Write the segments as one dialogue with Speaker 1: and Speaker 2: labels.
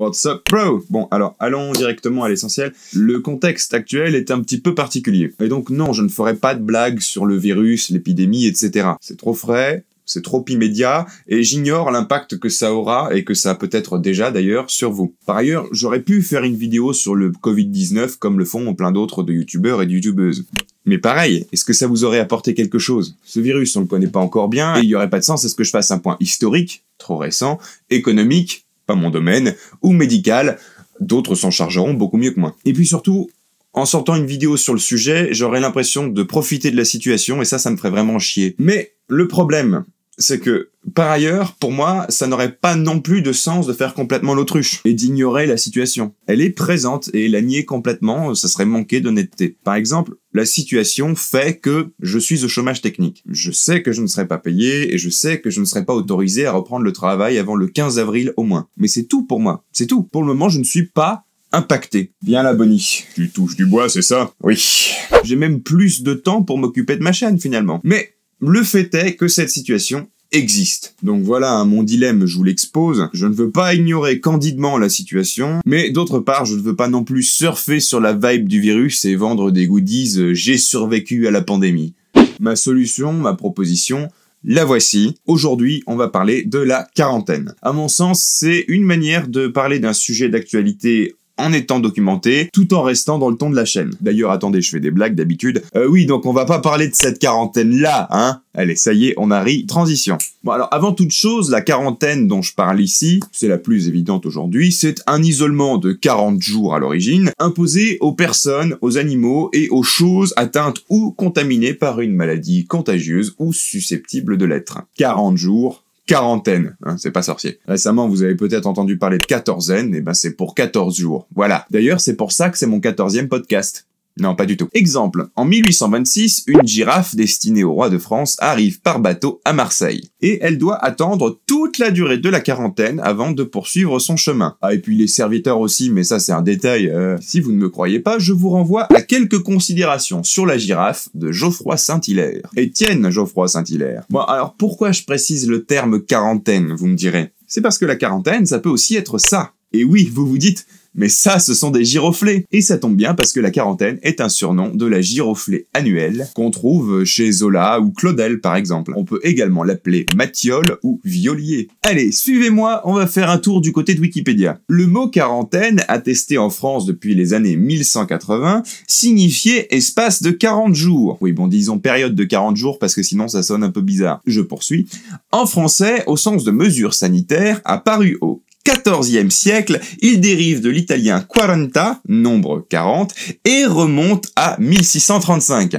Speaker 1: What's up, bro Bon, alors allons directement à l'essentiel. Le contexte actuel est un petit peu particulier. Et donc non, je ne ferai pas de blagues sur le virus, l'épidémie, etc. C'est trop frais, c'est trop immédiat et j'ignore l'impact que ça aura et que ça a peut-être déjà d'ailleurs sur vous. Par ailleurs, j'aurais pu faire une vidéo sur le Covid-19 comme le font plein d'autres de youtubeurs et de youtubeuses. Mais pareil, est-ce que ça vous aurait apporté quelque chose Ce virus, on le connaît pas encore bien et il n'y aurait pas de sens à ce que je fasse un point historique, trop récent, économique, pas mon domaine, ou médical, d'autres s'en chargeront beaucoup mieux que moi. Et puis surtout, en sortant une vidéo sur le sujet, j'aurais l'impression de profiter de la situation et ça, ça me ferait vraiment chier. Mais le problème, c'est que par ailleurs, pour moi, ça n'aurait pas non plus de sens de faire complètement l'autruche et d'ignorer la situation. Elle est présente et la nier complètement, ça serait manquer d'honnêteté. Par exemple, la situation fait que je suis au chômage technique. Je sais que je ne serai pas payé et je sais que je ne serai pas autorisé à reprendre le travail avant le 15 avril au moins. Mais c'est tout pour moi. C'est tout. Pour le moment, je ne suis pas impacté. Bien la Bonnie. Tu touches du bois, c'est ça Oui. J'ai même plus de temps pour m'occuper de ma chaîne finalement. Mais le fait est que cette situation existe. Donc voilà, mon dilemme, je vous l'expose. Je ne veux pas ignorer candidement la situation, mais d'autre part, je ne veux pas non plus surfer sur la vibe du virus et vendre des goodies euh, j'ai survécu à la pandémie. Ma solution, ma proposition, la voici. Aujourd'hui, on va parler de la quarantaine. À mon sens, c'est une manière de parler d'un sujet d'actualité en étant documenté, tout en restant dans le ton de la chaîne. D'ailleurs, attendez, je fais des blagues d'habitude. Euh, oui, donc on va pas parler de cette quarantaine-là, hein Allez, ça y est, on a ri. Transition. Bon, alors avant toute chose, la quarantaine dont je parle ici, c'est la plus évidente aujourd'hui, c'est un isolement de 40 jours à l'origine, imposé aux personnes, aux animaux et aux choses atteintes ou contaminées par une maladie contagieuse ou susceptible de l'être. 40 jours, quarantaine, hein, c'est pas sorcier. Récemment, vous avez peut-être entendu parler de quatorzaine, et eh ben c'est pour 14 jours. Voilà. D'ailleurs, c'est pour ça que c'est mon quatorzième podcast. Non, pas du tout. Exemple, en 1826, une girafe destinée au roi de France arrive par bateau à Marseille. Et elle doit attendre toute la durée de la quarantaine avant de poursuivre son chemin. Ah, et puis les serviteurs aussi, mais ça c'est un détail. Euh, si vous ne me croyez pas, je vous renvoie à quelques considérations sur la girafe de Geoffroy Saint-Hilaire. Étienne Geoffroy Saint-Hilaire. Bon, alors pourquoi je précise le terme quarantaine, vous me direz C'est parce que la quarantaine, ça peut aussi être ça. Et oui, vous vous dites, mais ça, ce sont des giroflées. Et ça tombe bien parce que la quarantaine est un surnom de la giroflée annuelle qu'on trouve chez Zola ou Claudel par exemple. On peut également l'appeler matiole ou violier. Allez, suivez-moi, on va faire un tour du côté de Wikipédia. Le mot quarantaine, attesté en France depuis les années 1180, signifiait espace de 40 jours. Oui, bon, disons période de 40 jours parce que sinon ça sonne un peu bizarre. Je poursuis. En français, au sens de mesure sanitaire, apparu au XIVe siècle, il dérive de l'italien quaranta, nombre 40, et remonte à 1635.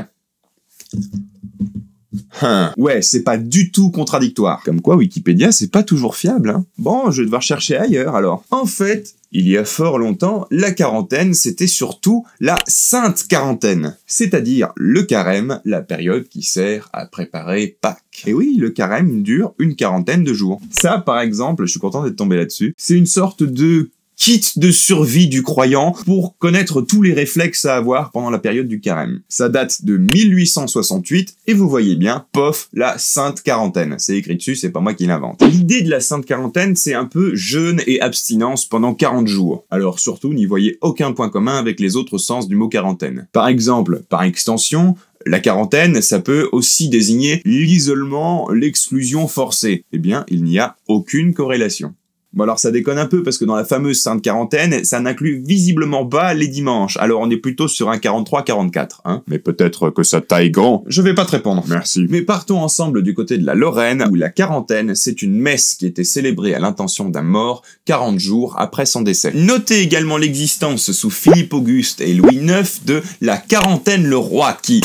Speaker 1: Hein. Ouais, c'est pas du tout contradictoire. Comme quoi, Wikipédia, c'est pas toujours fiable. Hein. Bon, je vais devoir chercher ailleurs alors. En fait, il y a fort longtemps, la quarantaine, c'était surtout la sainte quarantaine, c'est-à-dire le carême, la période qui sert à préparer Pâques. Et oui, le carême dure une quarantaine de jours. Ça, par exemple, je suis content d'être tombé là-dessus, c'est une sorte de kit de survie du croyant pour connaître tous les réflexes à avoir pendant la période du carême. Ça date de 1868 et vous voyez bien, pof, la sainte quarantaine. C'est écrit dessus, c'est pas moi qui l'invente. L'idée de la sainte quarantaine, c'est un peu jeûne et abstinence pendant 40 jours. Alors surtout, n'y voyez aucun point commun avec les autres sens du mot quarantaine. Par exemple, par extension, la quarantaine, ça peut aussi désigner l'isolement, l'exclusion forcée. Eh bien, il n'y a aucune corrélation. Bon alors ça déconne un peu parce que dans la fameuse sainte quarantaine, ça n'inclut visiblement pas les dimanches. Alors on est plutôt sur un 43-44, hein. Mais peut-être que ça taille grand. Je vais pas te répondre. Merci. Mais partons ensemble du côté de la Lorraine où la quarantaine, c'est une messe qui était célébrée à l'intention d'un mort 40 jours après son décès. Notez également l'existence sous Philippe Auguste et Louis IX de la quarantaine le roi qui...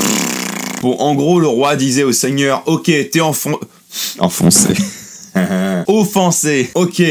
Speaker 1: Bon, en gros, le roi disait au seigneur, ok, t'es enfon... enfoncé. Offensé, ok,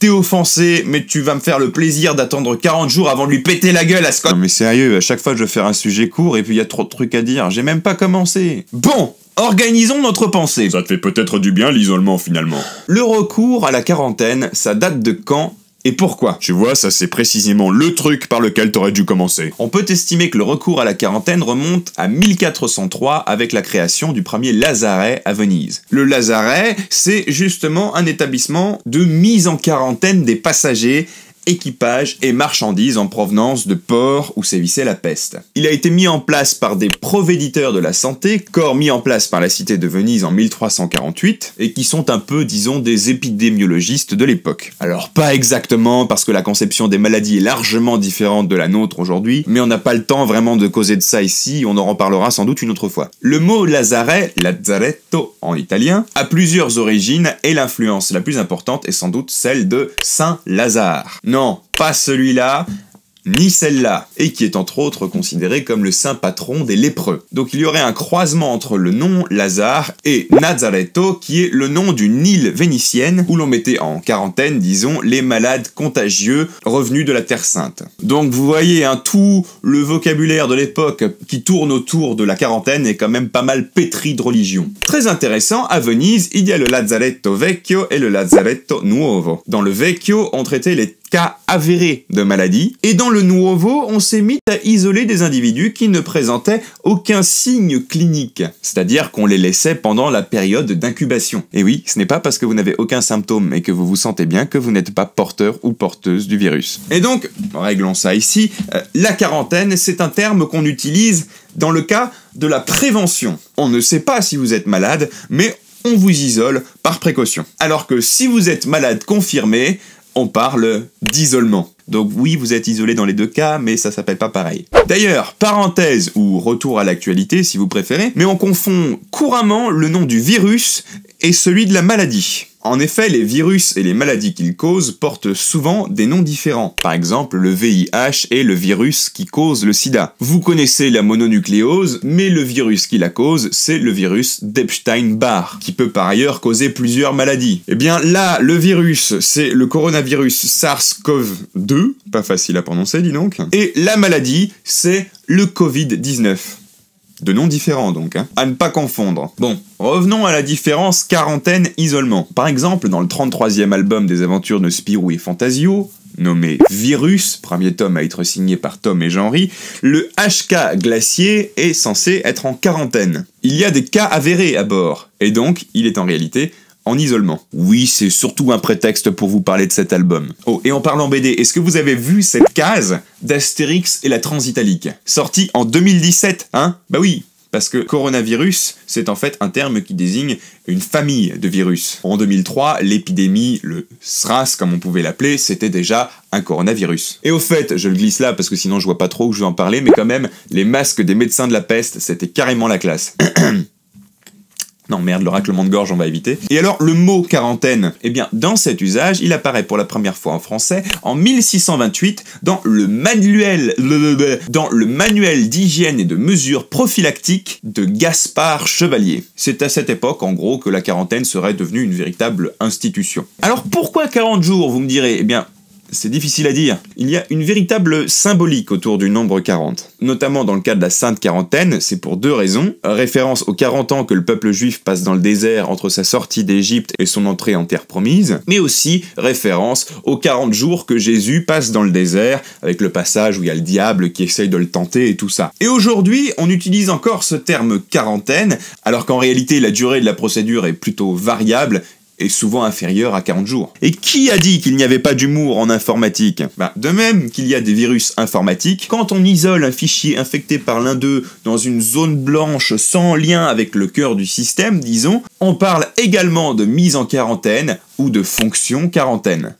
Speaker 1: t'es offensé, mais tu vas me faire le plaisir d'attendre 40 jours avant de lui péter la gueule à Scott. Non mais sérieux, à chaque fois je vais faire un sujet court et puis il y a trop de trucs à dire, j'ai même pas commencé. Bon, Organisons notre pensée. Ça te fait peut-être du bien l'isolement finalement. Le recours à la quarantaine, ça date de quand et pourquoi Tu vois, ça c'est précisément le truc par lequel t'aurais dû commencer. On peut estimer que le recours à la quarantaine remonte à 1403 avec la création du premier lazaret à Venise. Le lazaret, c'est justement un établissement de mise en quarantaine des passagers Équipage et marchandises en provenance de ports où sévissait la peste. Il a été mis en place par des provéditeurs de la santé, corps mis en place par la cité de Venise en 1348, et qui sont un peu, disons, des épidémiologistes de l'époque. Alors pas exactement, parce que la conception des maladies est largement différente de la nôtre aujourd'hui, mais on n'a pas le temps vraiment de causer de ça ici, on en reparlera sans doute une autre fois. Le mot lazaret, lazaretto en italien, a plusieurs origines, et l'influence la plus importante est sans doute celle de Saint Lazare. Non, pas celui-là, ni celle-là, et qui est entre autres considéré comme le saint patron des lépreux. Donc il y aurait un croisement entre le nom Lazare et Nazareto, qui est le nom d'une île vénitienne où l'on mettait en quarantaine, disons, les malades contagieux revenus de la Terre Sainte. Donc vous voyez, un hein, tout le vocabulaire de l'époque qui tourne autour de la quarantaine est quand même pas mal pétri de religion. Très intéressant, à Venise, il y a le Lazzaretto Vecchio et le Lazzaretto Nuovo. Dans le Vecchio, on traitait les cas avérés de maladie. Et dans le nouveau, on s'est mis à isoler des individus qui ne présentaient aucun signe clinique, c'est-à-dire qu'on les laissait pendant la période d'incubation. Et oui, ce n'est pas parce que vous n'avez aucun symptôme et que vous vous sentez bien que vous n'êtes pas porteur ou porteuse du virus. Et donc, réglons ça ici, euh, la quarantaine, c'est un terme qu'on utilise dans le cas de la prévention. On ne sait pas si vous êtes malade, mais on vous isole par précaution. Alors que si vous êtes malade confirmé, on parle d'isolement. Donc oui, vous êtes isolé dans les deux cas, mais ça s'appelle pas pareil. D'ailleurs, parenthèse ou retour à l'actualité si vous préférez, mais on confond couramment le nom du virus et celui de la maladie. En effet, les virus et les maladies qu'ils causent portent souvent des noms différents. Par exemple, le VIH est le virus qui cause le sida. Vous connaissez la mononucléose, mais le virus qui la cause, c'est le virus d'Epstein-Barr, qui peut par ailleurs causer plusieurs maladies. Eh bien là, le virus, c'est le coronavirus SARS-CoV-2, pas facile à prononcer, dis donc, et la maladie, c'est le Covid-19 de noms différents donc, hein, à ne pas confondre. Bon, revenons à la différence quarantaine-isolement. Par exemple, dans le 33e album des aventures de Spirou et Fantasio, nommé Virus, premier tome à être signé par Tom et jean le HK glacier est censé être en quarantaine. Il y a des cas avérés à bord, et donc il est en réalité en isolement. Oui, c'est surtout un prétexte pour vous parler de cet album. Oh, et en parlant BD, est-ce que vous avez vu cette case d'Astérix et la Transitalique Sortie en 2017, hein Bah oui parce que coronavirus, c'est en fait un terme qui désigne une famille de virus. En 2003, l'épidémie, le SRAS comme on pouvait l'appeler, c'était déjà un coronavirus. Et au fait, je le glisse là parce que sinon je vois pas trop où je vais en parler, mais quand même, les masques des médecins de la peste, c'était carrément la classe. non merde, le raclement de gorge, on va éviter. Et alors, le mot quarantaine, eh bien, dans cet usage, il apparaît pour la première fois en français en 1628 dans le manuel, dans le manuel d'hygiène et de mesures prophylactiques de Gaspard Chevalier. C'est à cette époque, en gros, que la quarantaine serait devenue une véritable institution. Alors, pourquoi 40 jours, vous me direz Eh bien, c'est difficile à dire. Il y a une véritable symbolique autour du nombre 40. Notamment dans le cas de la Sainte Quarantaine, c'est pour deux raisons. Référence aux 40 ans que le peuple juif passe dans le désert entre sa sortie d'Égypte et son entrée en terre promise, mais aussi référence aux 40 jours que Jésus passe dans le désert, avec le passage où il y a le diable qui essaye de le tenter et tout ça. Et aujourd'hui, on utilise encore ce terme quarantaine, alors qu'en réalité la durée de la procédure est plutôt variable est souvent inférieur à 40 jours. Et qui a dit qu'il n'y avait pas d'humour en informatique bah, De même qu'il y a des virus informatiques, quand on isole un fichier infecté par l'un d'eux dans une zone blanche sans lien avec le cœur du système, disons, on parle également de mise en quarantaine ou de fonction quarantaine.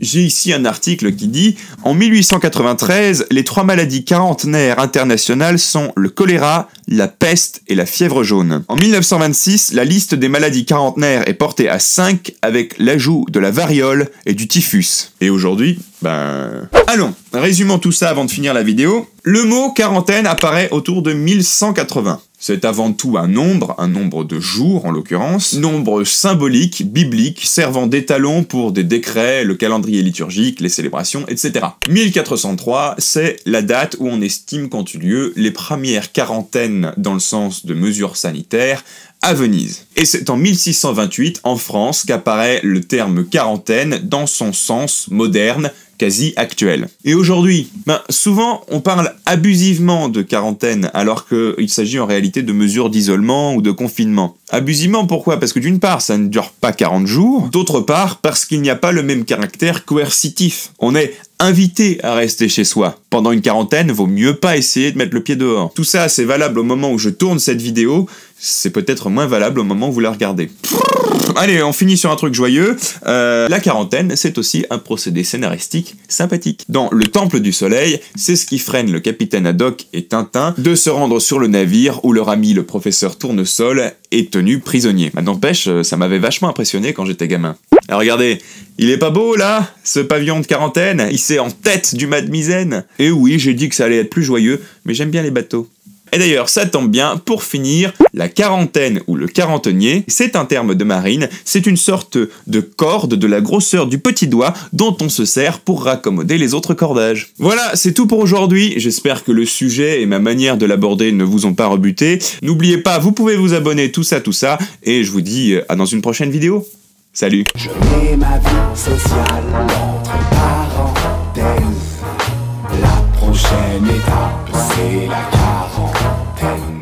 Speaker 1: J'ai ici un article qui dit En 1893, les trois maladies quarantenaires internationales sont le choléra, la peste et la fièvre jaune. En 1926, la liste des maladies quarantenaires est portée à 5 avec l'ajout de la variole et du typhus. Et aujourd'hui, ben... Allons, résumons tout ça avant de finir la vidéo. Le mot quarantaine apparaît autour de 1180. C'est avant tout un nombre, un nombre de jours en l'occurrence, nombre symbolique, biblique, servant d'étalon pour des décrets, le calendrier liturgique, les célébrations, etc. 1403, c'est la date où on estime qu'ont eu lieu les premières quarantaines dans le sens de mesures sanitaires à Venise. Et c'est en 1628, en France, qu'apparaît le terme quarantaine dans son sens moderne, quasi actuel. Et aujourd'hui, ben, souvent on parle abusivement de quarantaine alors qu'il s'agit en réalité de mesures d'isolement ou de confinement. Abusivement pourquoi Parce que d'une part ça ne dure pas 40 jours, d'autre part parce qu'il n'y a pas le même caractère coercitif. On est invité à rester chez soi. Pendant une quarantaine, vaut mieux pas essayer de mettre le pied dehors. Tout ça c'est valable au moment où je tourne cette vidéo, c'est peut-être moins valable au moment où vous la regardez. Allez, on finit sur un truc joyeux. Euh, la quarantaine, c'est aussi un procédé scénaristique sympathique. Dans Le Temple du Soleil, c'est ce qui freine le capitaine Haddock et Tintin de se rendre sur le navire où leur ami le professeur Tournesol est tenu prisonnier. Bah, n'empêche, euh, ça m'avait vachement impressionné quand j'étais gamin. Alors regardez, il est pas beau là, ce pavillon de quarantaine, il s'est en tête du mât de misaine. Et eh oui, j'ai dit que ça allait être plus joyeux, mais j'aime bien les bateaux. Et d'ailleurs, ça tombe bien, pour finir, la quarantaine ou le quarantenier, c'est un terme de marine, c'est une sorte de corde de la grosseur du petit doigt dont on se sert pour raccommoder les autres cordages. Voilà, c'est tout pour aujourd'hui, j'espère que le sujet et ma manière de l'aborder ne vous ont pas rebuté. N'oubliez pas, vous pouvez vous abonner, tout ça, tout ça, et je vous dis euh, à dans une prochaine vidéo. Salut Je mets ma vie sociale entre parenthèses. La prochaine étape, c'est la quarantaine. pay.